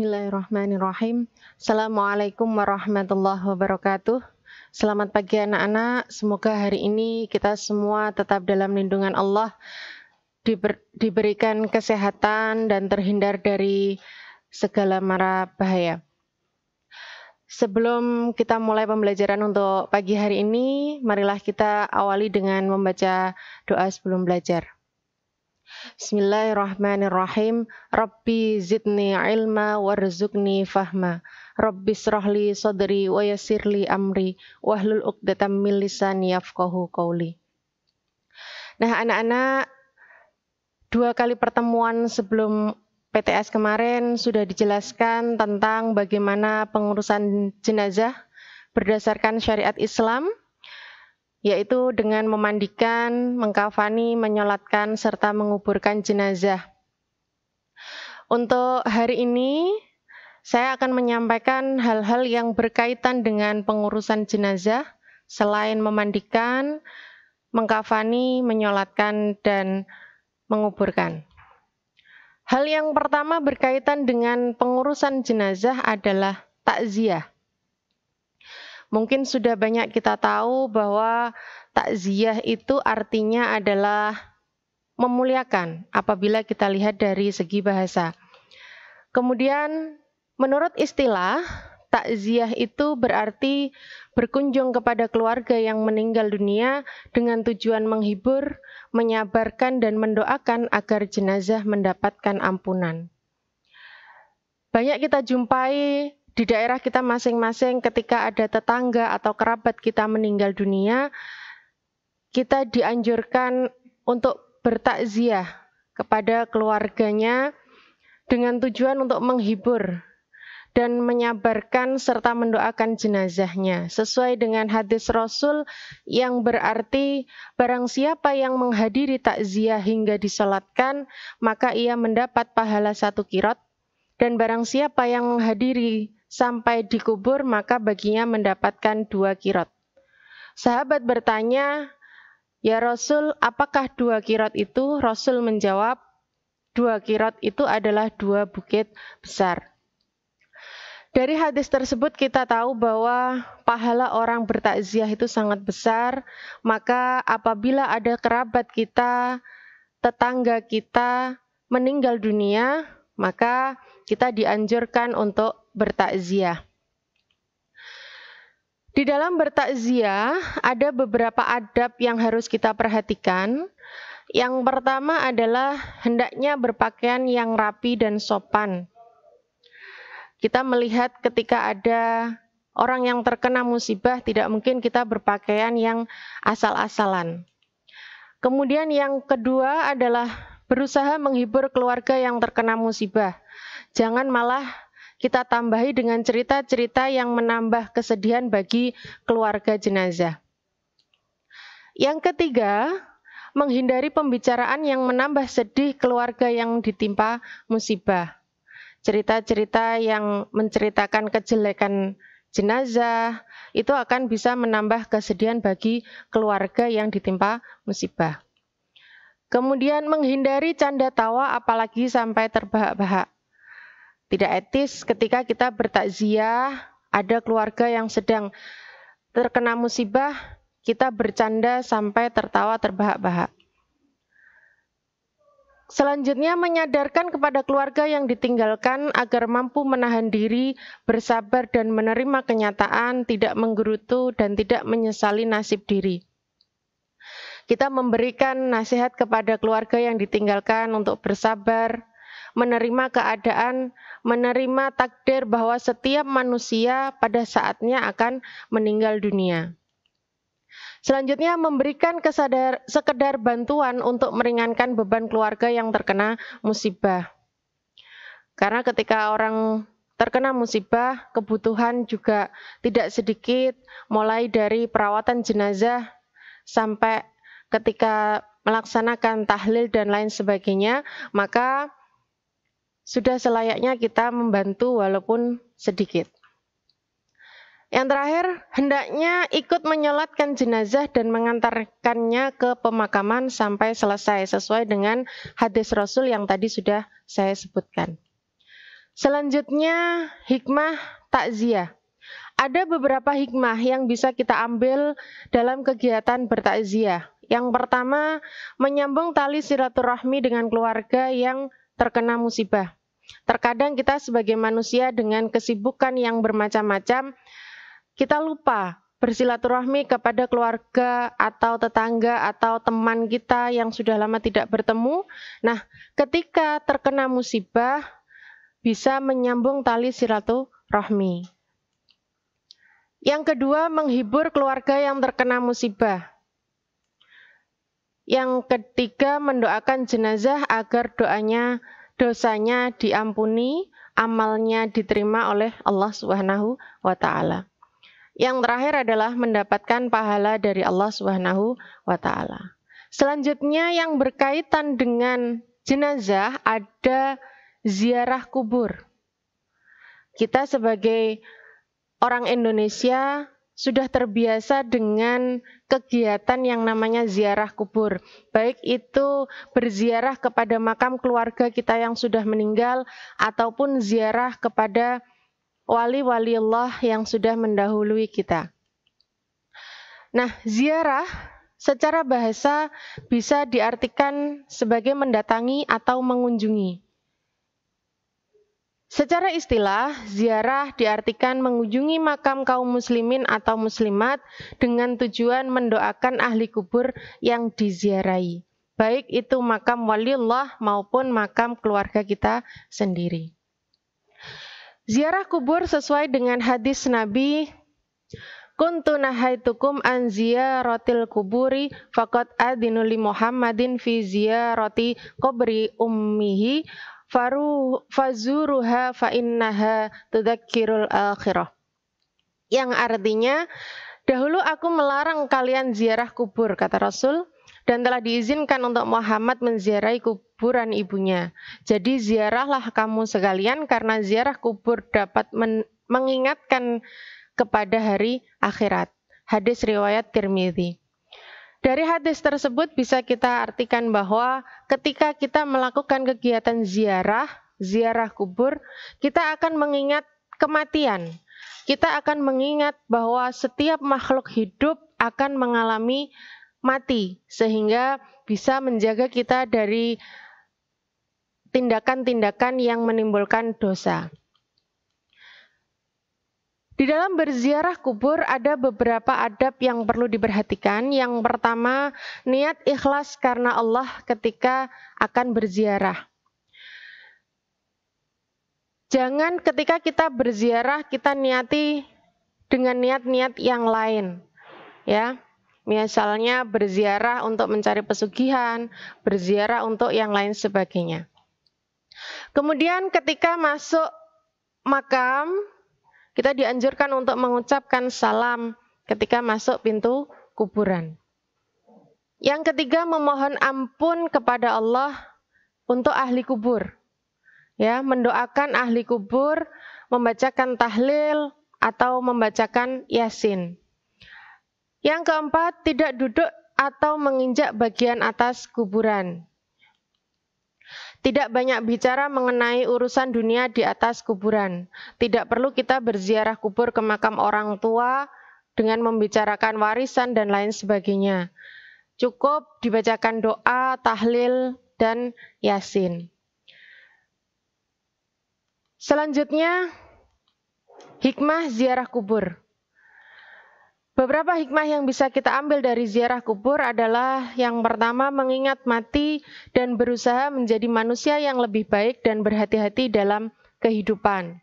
Bismillahirrahmanirrahim. Assalamualaikum warahmatullahi wabarakatuh. Selamat pagi anak-anak. Semoga hari ini kita semua tetap dalam lindungan Allah, diber, diberikan kesehatan dan terhindar dari segala mara bahaya. Sebelum kita mulai pembelajaran untuk pagi hari ini, marilah kita awali dengan membaca doa sebelum belajar. Bismillahirrahmanirrahim. Rabbi zidni ilma warzuqni fahma. Rabbi srahli sadri wa yassirli amri wahlul 'uqdatam min lisani yafqahu qawli. Nah, anak-anak dua kali pertemuan sebelum PTS kemarin sudah dijelaskan tentang bagaimana pengurusan jenazah berdasarkan syariat Islam yaitu dengan memandikan, mengkafani, menyolatkan, serta menguburkan jenazah. Untuk hari ini, saya akan menyampaikan hal-hal yang berkaitan dengan pengurusan jenazah, selain memandikan, mengkafani, menyolatkan, dan menguburkan. Hal yang pertama berkaitan dengan pengurusan jenazah adalah takziah. Mungkin sudah banyak kita tahu bahwa takziah itu artinya adalah memuliakan apabila kita lihat dari segi bahasa. Kemudian menurut istilah takziah itu berarti berkunjung kepada keluarga yang meninggal dunia dengan tujuan menghibur, menyabarkan dan mendoakan agar jenazah mendapatkan ampunan. Banyak kita jumpai di daerah kita masing-masing ketika ada tetangga atau kerabat kita meninggal dunia, kita dianjurkan untuk bertakziah kepada keluarganya dengan tujuan untuk menghibur dan menyabarkan serta mendoakan jenazahnya sesuai dengan hadis Rasul yang berarti barang siapa yang menghadiri takziah hingga disolatkan maka ia mendapat pahala satu kirot dan barang siapa yang menghadiri sampai dikubur maka baginya mendapatkan dua kirot. Sahabat bertanya, Ya Rasul, apakah dua kirot itu? Rasul menjawab, dua kirot itu adalah dua bukit besar. Dari hadis tersebut kita tahu bahwa pahala orang bertakziah itu sangat besar, maka apabila ada kerabat kita, tetangga kita meninggal dunia, maka kita dianjurkan untuk bertakziah. Di dalam bertakziah ada beberapa adab yang harus kita perhatikan. Yang pertama adalah hendaknya berpakaian yang rapi dan sopan. Kita melihat ketika ada orang yang terkena musibah tidak mungkin kita berpakaian yang asal-asalan. Kemudian yang kedua adalah berusaha menghibur keluarga yang terkena musibah. Jangan malah kita tambahi dengan cerita-cerita yang menambah kesedihan bagi keluarga jenazah. Yang ketiga, menghindari pembicaraan yang menambah sedih keluarga yang ditimpa musibah. Cerita-cerita yang menceritakan kejelekan jenazah itu akan bisa menambah kesedihan bagi keluarga yang ditimpa musibah. Kemudian menghindari canda tawa apalagi sampai terbahak-bahak tidak etis ketika kita bertakziah ada keluarga yang sedang terkena musibah, kita bercanda sampai tertawa terbahak-bahak. Selanjutnya menyadarkan kepada keluarga yang ditinggalkan agar mampu menahan diri, bersabar dan menerima kenyataan, tidak menggerutu dan tidak menyesali nasib diri. Kita memberikan nasihat kepada keluarga yang ditinggalkan untuk bersabar, menerima keadaan, menerima takdir bahwa setiap manusia pada saatnya akan meninggal dunia. Selanjutnya memberikan kesadar, sekedar bantuan untuk meringankan beban keluarga yang terkena musibah. Karena ketika orang terkena musibah, kebutuhan juga tidak sedikit, mulai dari perawatan jenazah sampai ketika melaksanakan tahlil dan lain sebagainya, maka sudah selayaknya kita membantu walaupun sedikit. Yang terakhir, hendaknya ikut menyolatkan jenazah dan mengantarkannya ke pemakaman sampai selesai sesuai dengan hadis Rasul yang tadi sudah saya sebutkan. Selanjutnya, hikmah takziah. Ada beberapa hikmah yang bisa kita ambil dalam kegiatan bertakziah. Yang pertama, menyambung tali silaturahmi dengan keluarga yang terkena musibah. Terkadang kita sebagai manusia dengan kesibukan yang bermacam-macam, kita lupa bersilaturahmi kepada keluarga atau tetangga atau teman kita yang sudah lama tidak bertemu. Nah, ketika terkena musibah, bisa menyambung tali silaturahmi. Yang kedua, menghibur keluarga yang terkena musibah. Yang ketiga, mendoakan jenazah agar doanya dosanya diampuni, amalnya diterima oleh Allah Subhanahu wa taala. Yang terakhir adalah mendapatkan pahala dari Allah Subhanahu wa taala. Selanjutnya yang berkaitan dengan jenazah ada ziarah kubur. Kita sebagai orang Indonesia sudah terbiasa dengan kegiatan yang namanya ziarah kubur. Baik itu berziarah kepada makam keluarga kita yang sudah meninggal ataupun ziarah kepada wali-wali Allah yang sudah mendahului kita. Nah, ziarah secara bahasa bisa diartikan sebagai mendatangi atau mengunjungi. Secara istilah, ziarah diartikan mengunjungi makam kaum muslimin atau muslimat dengan tujuan mendoakan ahli kubur yang diziarahi, baik itu makam waliullah maupun makam keluarga kita sendiri. Ziarah kubur sesuai dengan hadis Nabi Kuntu nahaitukum an ziyaratil kuburi faqad adinu li Muhammadin fi ziyarati qabri ummihi faru fazuruha fa innaha tudzakirul akhirah. Yang artinya dahulu aku melarang kalian ziarah kubur kata Rasul dan telah diizinkan untuk Muhammad menziarahi kuburan ibunya. Jadi ziarahlah kamu sekalian karena ziarah kubur dapat men mengingatkan kepada hari akhirat. Hadis riwayat Tirmidzi. Dari hadis tersebut bisa kita artikan bahwa ketika kita melakukan kegiatan ziarah, ziarah kubur, kita akan mengingat kematian. Kita akan mengingat bahwa setiap makhluk hidup akan mengalami mati sehingga bisa menjaga kita dari tindakan-tindakan yang menimbulkan dosa. Di dalam berziarah kubur ada beberapa adab yang perlu diperhatikan. Yang pertama, niat ikhlas karena Allah ketika akan berziarah. Jangan ketika kita berziarah kita niati dengan niat-niat yang lain. Ya. Misalnya berziarah untuk mencari pesugihan, berziarah untuk yang lain sebagainya. Kemudian ketika masuk makam kita dianjurkan untuk mengucapkan salam ketika masuk pintu kuburan. Yang ketiga, memohon ampun kepada Allah untuk ahli kubur. Ya, mendoakan ahli kubur, membacakan tahlil atau membacakan yasin. Yang keempat, tidak duduk atau menginjak bagian atas kuburan. Tidak banyak bicara mengenai urusan dunia di atas kuburan. Tidak perlu kita berziarah kubur ke makam orang tua dengan membicarakan warisan dan lain sebagainya. Cukup dibacakan doa, tahlil, dan yasin. Selanjutnya, hikmah ziarah kubur. Beberapa hikmah yang bisa kita ambil dari ziarah kubur adalah yang pertama mengingat mati dan berusaha menjadi manusia yang lebih baik dan berhati-hati dalam kehidupan.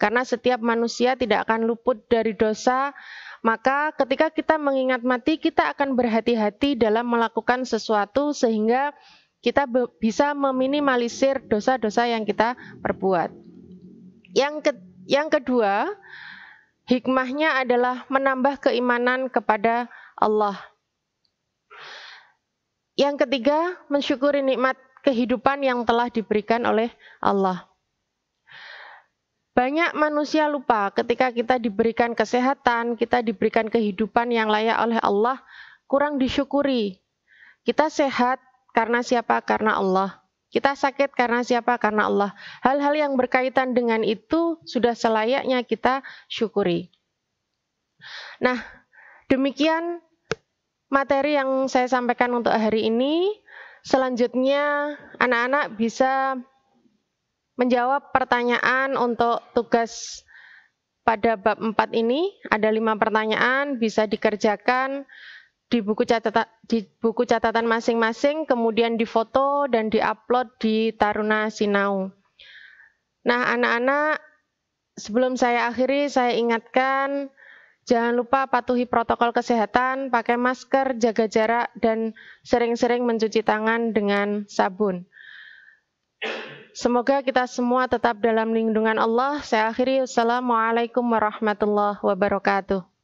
Karena setiap manusia tidak akan luput dari dosa, maka ketika kita mengingat mati kita akan berhati-hati dalam melakukan sesuatu sehingga kita bisa meminimalisir dosa-dosa yang kita perbuat. Yang ke yang kedua, Hikmahnya adalah menambah keimanan kepada Allah. Yang ketiga, mensyukuri nikmat kehidupan yang telah diberikan oleh Allah. Banyak manusia lupa ketika kita diberikan kesehatan, kita diberikan kehidupan yang layak oleh Allah, kurang disyukuri. Kita sehat karena siapa? Karena Allah. Kita sakit karena siapa? Karena Allah. Hal-hal yang berkaitan dengan itu sudah selayaknya kita syukuri. Nah, demikian materi yang saya sampaikan untuk hari ini. Selanjutnya, anak-anak bisa menjawab pertanyaan untuk tugas pada bab 4 ini. Ada lima pertanyaan, bisa dikerjakan di buku catatan di buku catatan masing-masing, kemudian difoto dan diupload di Taruna Sinau. Nah, anak-anak, sebelum saya akhiri, saya ingatkan jangan lupa patuhi protokol kesehatan, pakai masker, jaga jarak, dan sering-sering mencuci tangan dengan sabun. Semoga kita semua tetap dalam lindungan Allah. Saya akhiri. Wassalamualaikum warahmatullahi wabarakatuh.